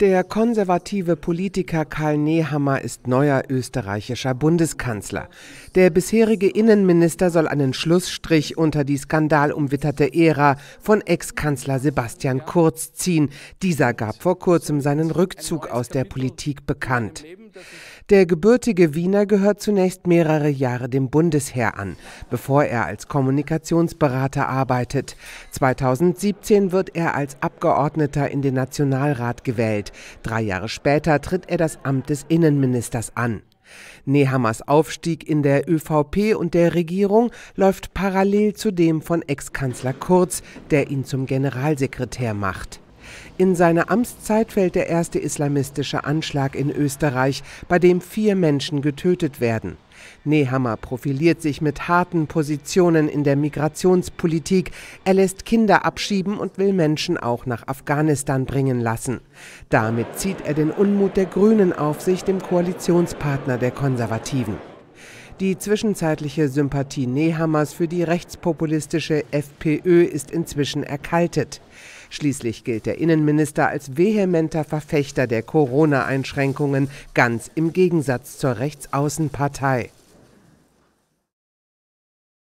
Der konservative Politiker Karl Nehammer ist neuer österreichischer Bundeskanzler. Der bisherige Innenminister soll einen Schlussstrich unter die skandalumwitterte Ära von Ex-Kanzler Sebastian Kurz ziehen. Dieser gab vor kurzem seinen Rückzug aus der Politik bekannt. Der gebürtige Wiener gehört zunächst mehrere Jahre dem Bundesheer an, bevor er als Kommunikationsberater arbeitet. 2017 wird er als Abgeordneter in den Nationalrat gewählt gewählt. Drei Jahre später tritt er das Amt des Innenministers an. Nehammers Aufstieg in der ÖVP und der Regierung läuft parallel zu dem von Ex-Kanzler Kurz, der ihn zum Generalsekretär macht. In seiner Amtszeit fällt der erste islamistische Anschlag in Österreich, bei dem vier Menschen getötet werden. Nehammer profiliert sich mit harten Positionen in der Migrationspolitik. Er lässt Kinder abschieben und will Menschen auch nach Afghanistan bringen lassen. Damit zieht er den Unmut der Grünen auf sich, dem Koalitionspartner der Konservativen. Die zwischenzeitliche Sympathie Nehammers für die rechtspopulistische FPÖ ist inzwischen erkaltet. Schließlich gilt der Innenminister als vehementer Verfechter der Corona-Einschränkungen, ganz im Gegensatz zur Rechtsaußenpartei.